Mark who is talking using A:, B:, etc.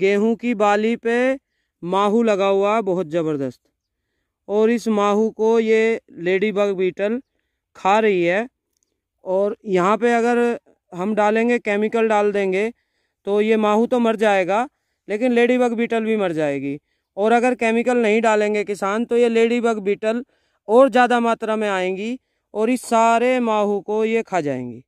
A: गेहूं की बाली पे माहू लगा हुआ है बहुत ज़बरदस्त और इस माहू को ये लेडी बग बीटल खा रही है और यहाँ पे अगर हम डालेंगे केमिकल डाल देंगे तो ये माहू तो मर जाएगा लेकिन लेडी बग बीटल भी मर जाएगी और अगर केमिकल नहीं डालेंगे किसान तो ये लेडी बग बीटल और ज़्यादा मात्रा में आएंगी और इस सारे माहू को ये खा जाएंगी